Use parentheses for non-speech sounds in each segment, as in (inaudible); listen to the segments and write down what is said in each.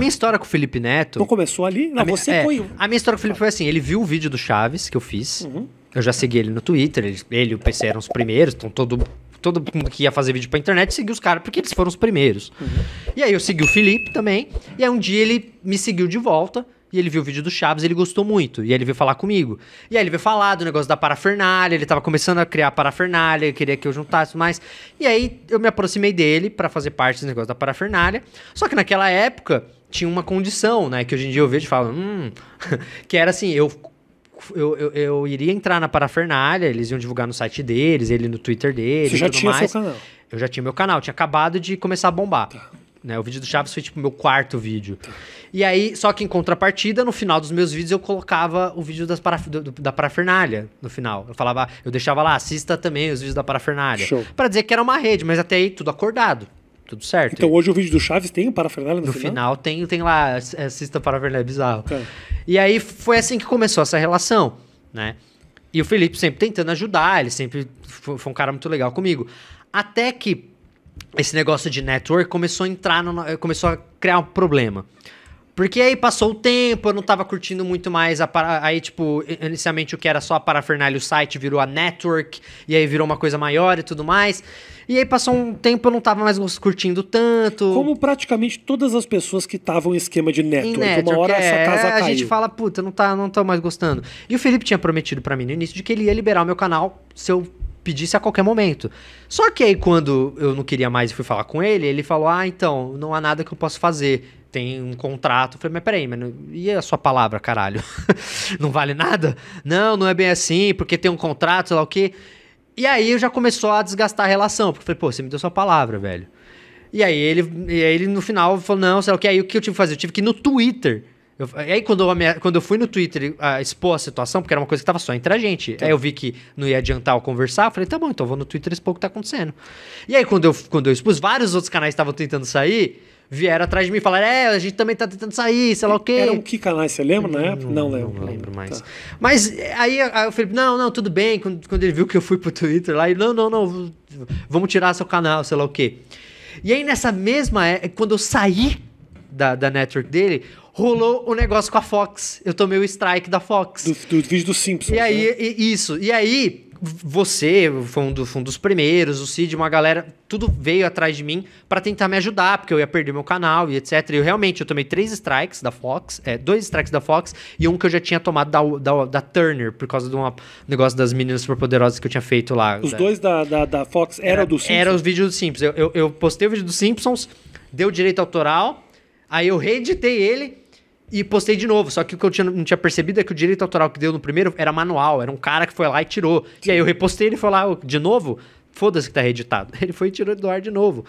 Minha história com o Felipe Neto. Não começou ali? Não, minha, você é, foi. A minha história com o Felipe tá. foi assim: ele viu o vídeo do Chaves que eu fiz. Uhum. Eu já segui ele no Twitter, ele, ele e o PC eram os primeiros, então todo, todo mundo que ia fazer vídeo pra internet seguiu os caras, porque eles foram os primeiros. Uhum. E aí eu segui o Felipe também, e aí um dia ele me seguiu de volta, e ele viu o vídeo do Chaves, ele gostou muito. E aí ele veio falar comigo. E aí ele veio falar do negócio da parafernália, ele tava começando a criar parafernália, queria que eu juntasse mais. E aí eu me aproximei dele para fazer parte do negócio da parafernália. Só que naquela época, tinha uma condição, né? Que hoje em dia eu vejo e falo, hum, (laughs) que era assim, eu eu, eu, eu, iria entrar na parafernália, eles iam divulgar no site deles, ele no Twitter dele. Você já tinha mais. seu canal? Eu já tinha meu canal, tinha acabado de começar a bombar. Tá. Né, o vídeo do Chaves foi tipo meu quarto vídeo. Tá. E aí, só que em contrapartida, no final dos meus vídeos eu colocava o vídeo das do, da parafernália no final. Eu falava, eu deixava lá, assista também os vídeos da parafernália. Para dizer que era uma rede, mas até aí tudo acordado tudo certo. Então hoje o vídeo do Chaves tem o parafernália no, no final? final? tem, tem lá, assista parafernália, é bizarro. Tá. E aí foi assim que começou essa relação, né? E o Felipe sempre tentando ajudar, ele sempre foi, foi um cara muito legal comigo. Até que esse negócio de network começou a entrar, no, começou a criar um problema. Porque aí passou o tempo, eu não tava curtindo muito mais. A, aí, tipo, inicialmente o que era só a parafernália, o site virou a network, e aí virou uma coisa maior e tudo mais. E aí passou um tempo, eu não tava mais curtindo tanto. Como praticamente todas as pessoas que estavam em esquema de network. network uma hora é, essa casa é, caiu. A gente fala, puta, não, tá, não tô mais gostando. E o Felipe tinha prometido para mim no início de que ele ia liberar o meu canal se eu pedisse a qualquer momento. Só que aí quando eu não queria mais e fui falar com ele, ele falou: "Ah, então, não há nada que eu possa fazer tem um contrato. Eu falei, mas peraí, mano, e a sua palavra, caralho? (laughs) não vale nada? Não, não é bem assim, porque tem um contrato, sei lá o quê. E aí já começou a desgastar a relação, porque eu falei, pô, você me deu sua palavra, velho. E aí ele, e aí ele no final falou, não, sei lá o que, aí o que eu tive que fazer? Eu tive que ir no Twitter. Eu, e aí quando eu, quando eu fui no Twitter uh, expor a situação, porque era uma coisa que tava só entre a gente. Tá. Aí eu vi que não ia adiantar eu conversar, eu falei, tá bom, então eu vou no Twitter expor o que tá acontecendo. E aí quando eu, quando eu expus, vários outros canais estavam tentando sair, vieram atrás de mim e falaram: é, a gente também tá tentando sair, sei lá o quê. Eram que canais, você lembra na época? Não, não lembro. Não lembro mais. Tá. Mas aí, aí o Felipe, não, não, tudo bem. Quando, quando ele viu que eu fui pro Twitter lá, ele, não, não, não, vamos tirar seu canal, sei lá o quê. E aí, nessa mesma época, quando eu saí da, da network dele, rolou o um negócio com a Fox. Eu tomei o strike da Fox. Do, do vídeo do Simpsons. E aí, né? e, isso. E aí, você foi um, do, foi um, dos primeiros, o Cid, uma galera, tudo veio atrás de mim para tentar me ajudar, porque eu ia perder meu canal e etc. E eu realmente eu tomei três strikes da Fox, é, dois strikes da Fox e um que eu já tinha tomado da, da, da Turner, por causa de um negócio das meninas superpoderosas que eu tinha feito lá. Os né? dois da, da, da, Fox era, era do Simpsons? Era os vídeos do Simpsons. Eu, eu, eu postei o vídeo do Simpsons, deu direito autoral, aí eu reeditei ele e postei de novo, só que o que eu tinha, não tinha percebido é que o direito autoral que deu no primeiro era manual, era um cara que foi lá e tirou. Sim. E aí eu repostei, ele foi lá, ah, de novo, foda-se que tá reeditado. (laughs) Ele foi e tirou do ar de novo.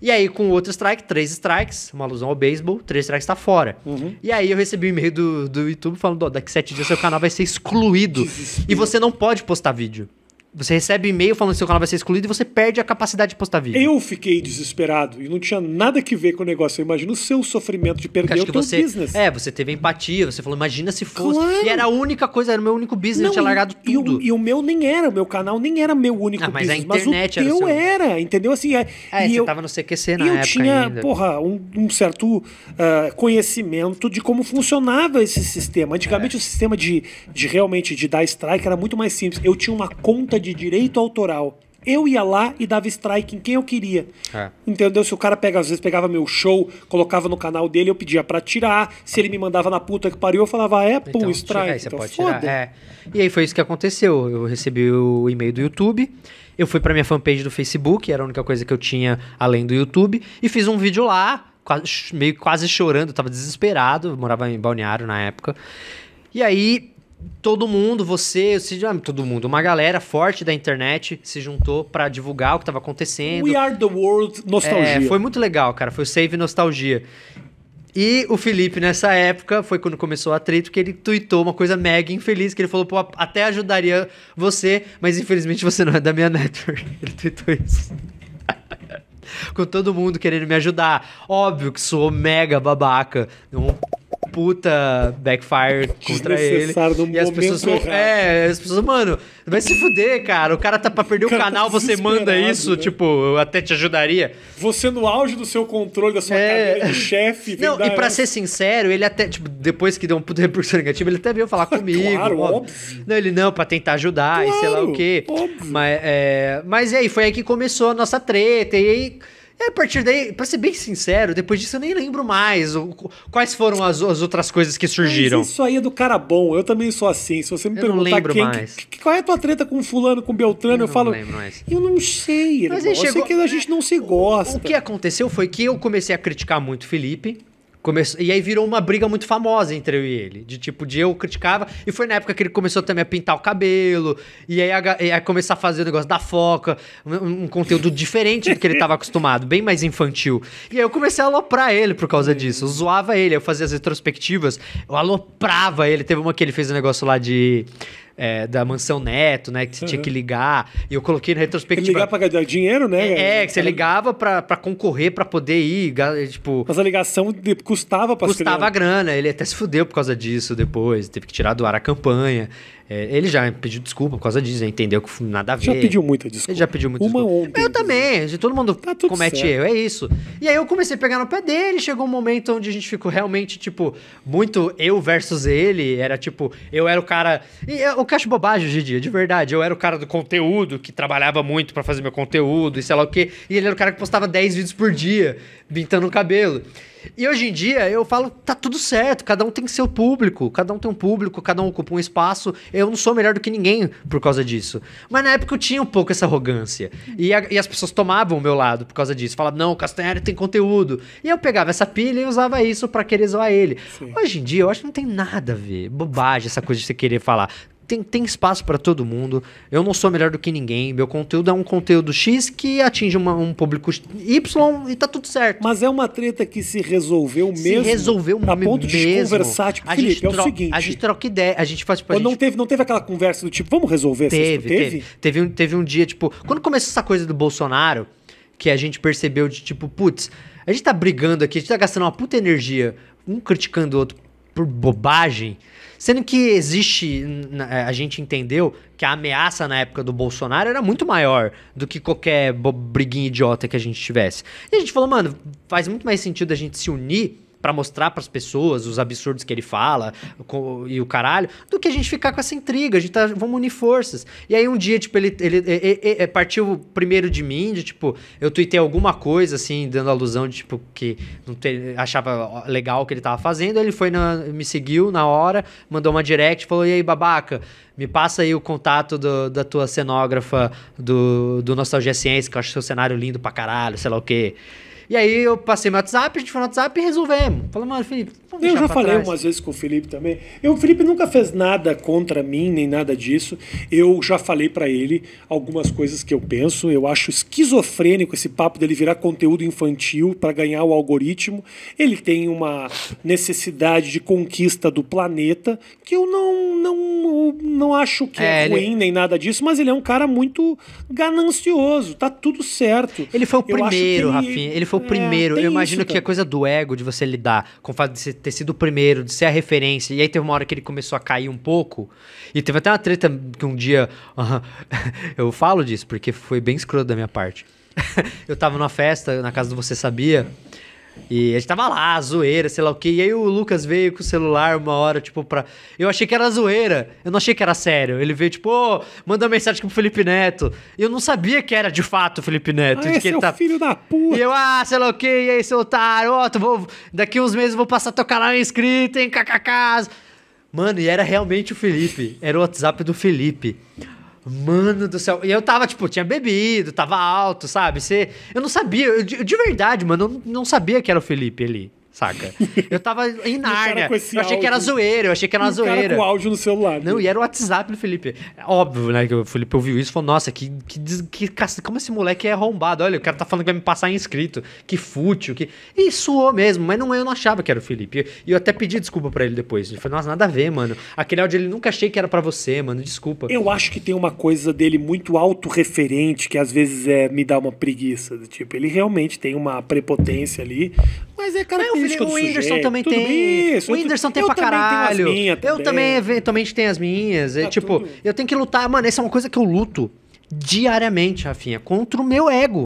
E aí, com outro strike, três strikes, uma alusão ao beisebol, três strikes tá fora. Uhum. E aí eu recebi um e-mail do, do YouTube falando, ó, daqui sete dias seu canal vai ser excluído. e você não pode postar vídeo. Você recebe e-mail falando que seu canal vai ser excluído e você perde a capacidade de postar vídeo. Eu fiquei desesperado e não tinha nada que ver com o negócio. Eu imagino o seu sofrimento de perder o teu você, business. É, você teve empatia, você falou, imagina se fosse. Claro. E era a única coisa, era o meu único business, não, eu tinha largado e, tudo. E o, e o, meu nem era, o meu canal nem era meu único ah, mas business. A internet mas o teu era, seu... era entendeu? Assim, é, é você eu, tava no CQC na eu época Eu tinha, ainda. porra, um, um certo uh, conhecimento de como funcionava esse sistema. Antigamente é. o sistema de, de realmente de dar strike era muito mais simples. Eu tinha uma conta de direito autoral. Eu ia lá e dava strike em quem eu queria. É. Entendeu? Se o cara pega, às vezes pegava meu show, colocava no canal dele, eu pedia para tirar. Se ele me mandava na puta que pariu, eu falava, ah, é, pum, então, strike. É, então, pode foda. tirar. É. E aí foi isso que aconteceu. Eu recebi o e-mail do YouTube. Eu fui pra minha fanpage do Facebook, era a única coisa que eu tinha além do YouTube, e fiz um vídeo lá, quase, meio quase chorando, tava desesperado, morava em Balneário na época. E aí todo mundo, você, ah, todo mundo, uma galera forte da internet se juntou para divulgar o que estava acontecendo. We are the world nostalgia. É, foi muito legal, cara. Foi o save nostalgia. E o Felipe, nessa época, foi quando começou o atrito, que ele tweetou uma coisa mega infeliz, que ele falou, pô, até ajudaria você, mas infelizmente você não é da minha network. (laughs) Ele tweetou isso. (laughs) Com todo mundo querendo me ajudar. Óbvio que sou mega babaca. Um puta backfire contra ele. E as pessoas errado. É, as pessoas, mano, vai se fuder, cara. O cara tá pra perder o, o tá canal, tá você manda isso, né? tipo, eu até te ajudaria. Você no auge do seu controle, da sua é... carreira de chefe. Não, e pra né? ser sincero, ele até, tipo, depois que deu um puta repercussão negativa, ele até veio falar comigo. claro, óbvio. Não, ele não, pra tentar ajudar claro, e sei lá o quê. Óbvio. Mas, é, mas é, e aí, foi aí que começou a nossa treta. E aí e é, a partir daí, pra ser bem sincero, depois disso eu nem lembro mais o, quais foram as, as, outras coisas que surgiram. Mas isso aí é do cara bom, eu também sou assim. Se você me eu perguntar quem, que, que, qual é a tua treta com fulano, com Beltrano, eu, eu falo. Eu não sei, irmão. Mas chegou... Eu sei que a gente não se gosta. O, o que aconteceu foi que eu comecei a criticar muito o Felipe. Começou, e aí virou uma briga muito famosa entre eu e ele. De tipo, de eu criticava. E foi na época que ele começou também a pintar o cabelo. E aí a, e a começar a fazer o negócio da foca. Um, um conteúdo diferente do que ele estava (laughs) acostumado. Bem mais infantil. E aí eu comecei a aloprar ele por causa disso. Eu zoava ele. Eu fazia as retrospectivas. Eu aloprava ele. Teve uma que ele fez um negócio lá de é, da mansão Neto, né? Que você uhum. tinha que uhum. ligar. E eu coloquei na retrospectiva. Ligar pra ganhar dinheiro, né? É, é que você ligava pra, pra concorrer, pra poder ir. É, tipo, Mas a ligação de, custava pra Custava a grana. Ele até se fudeu por causa disso depois. Teve que tirar do ar a campanha. É, ele já pediu desculpa por causa disso, né? entendeu que nada a ver. Já pediu muita desculpa. Ele já pediu muita Uma desculpa. Ontem, eu também, de todo mundo tá comete certo. erro, é isso. E aí eu comecei a pegar no pé dele, chegou um momento onde a gente ficou realmente, tipo, muito eu versus ele, era tipo, eu era o cara... E eu, eu cacho bobagem hoje em dia, de verdade, eu era o cara do conteúdo, que trabalhava muito para fazer meu conteúdo e sei lá o quê, e ele era o cara que postava 10 vídeos por dia, pintando o cabelo. E hoje em dia eu falo, tá tudo certo, cada um tem seu público, cada um tem um público, cada um ocupa um espaço. Eu não sou melhor do que ninguém por causa disso. Mas na época eu tinha um pouco essa arrogância. E, a, e as pessoas tomavam o meu lado por causa disso. Falavam, não, o Castanheira tem conteúdo. E eu pegava essa pilha e usava isso para querer zoar ele. Sim. Hoje em dia eu acho que não tem nada a ver. Bobagem essa coisa de você querer falar tem, tem espaço para todo mundo. Eu não sou melhor do que ninguém. Meu conteúdo é um conteúdo X que atinge uma, um público Y e tá tudo certo. Mas é uma treta que se resolveu mesmo. Se resolveu a ponto mesmo. de conversar, tipo, a Felipe, gente é o seguinte. A gente troca ideia, a gente faz tipo, a gente... não teve Não teve aquela conversa do tipo, vamos resolver teve, teve, teve? Teve um, teve um dia, tipo, quando começou essa coisa do Bolsonaro, que a gente percebeu de tipo, putz, a gente tá brigando aqui, a gente tá gastando uma puta energia, um criticando o outro por bobagem. Sendo que existe, é, a gente entendeu que a ameaça na época do Bolsonaro era muito maior do que qualquer briguinha idiota que a gente tivesse. E a gente falou, mano, faz muito mais sentido a gente se unir para mostrar para as pessoas os absurdos que ele fala e o caralho, do que a gente ficar com essa intriga, a gente tá, vamos unir forças. E aí um dia, tipo, ele, ele, ele, ele partiu primeiro de mim, de tipo, eu tuitei alguma coisa, assim, dando alusão de tipo, que não te, achava legal o que ele tava fazendo, ele foi na, me seguiu na hora, mandou uma direct, falou, e aí babaca, me passa aí o contato do, da tua cenógrafa do, do Nostalgia Ciência, que eu acho seu cenário lindo pra caralho, sei lá o quê. E aí eu passei meu WhatsApp, a gente foi no WhatsApp e resolvemos. Falei, mano, Felipe, vamos Eu já falei trás. umas vezes com o Felipe também. Eu, o Felipe nunca fez nada contra mim, nem nada disso. Eu já falei para ele algumas coisas que eu penso. Eu acho esquizofrênico esse papo dele virar conteúdo infantil para ganhar o algoritmo. Ele tem uma necessidade de conquista do planeta que eu não, não, não acho que é, é ruim ele... nem nada disso, mas ele é um cara muito ganancioso. Tá tudo certo. Ele foi o eu primeiro, Rafinha. Ele foi o é, primeiro. É, eu imagino que é coisa do ego de você lidar com o fato de você ter sido o primeiro, de ser a referência. E aí teve uma hora que ele começou a cair um pouco. E teve até uma treta que um dia. Uh, (laughs) eu falo disso porque foi bem escroto da minha parte. (laughs) eu tava numa festa na casa do Você Sabia. E a gente tava lá, zoeira, sei lá o quê. E aí o Lucas veio com o celular uma hora, tipo, pra. Eu achei que era zoeira. Eu não achei que era sério. Ele veio, tipo, ô, oh, manda uma mensagem pro Felipe Neto. E eu não sabia que era de fato o Felipe Neto. Ah, esse é tá... filho da puta. E eu, ah, sei lá o quê, e aí, seu otário, ó, oh, vou... daqui uns meses eu vou passar teu canal inscrito, hein, kkk. Mano, e era realmente o Felipe. Era o WhatsApp do Felipe. Mano do céu. E eu tava, tipo, tinha bebido, tava alto, sabe? você eu não sabia, eu, de verdade, mano, eu não sabia que era o Felipe ali saca? Eu tava em (laughs) Nárnia. Eu achei que era zoeira, eu achei que era uma zoeira. com áudio no celular. Não, e era o WhatsApp do Felipe. Óbvio, né? Que o Felipe ouviu isso e falou: Nossa, que, que, que, como esse moleque é arrombado. Olha, o cara tá falando que vai me passar inscrito. Que fútil. Que... E suou mesmo, mas não, eu não achava que era o Felipe. E eu até pedi desculpa para ele depois. Ele falou: Nossa, nada a ver, mano. Aquele áudio ele nunca achei que era para você, mano. Desculpa. Eu acho que tem uma coisa dele muito autorreferente que às vezes é, me dá uma preguiça. Tipo, ele realmente tem uma prepotência ali. Mas é característico o, Whindersson sujeito. também tudo tem. Isso, o Whindersson tem eu pra caralho. Também eu também. também, eventualmente, tenho as minhas. É tá é, tipo, tudo. eu tenho que lutar. Mano, essa é uma coisa que eu luto diariamente, Rafinha, contra o meu ego.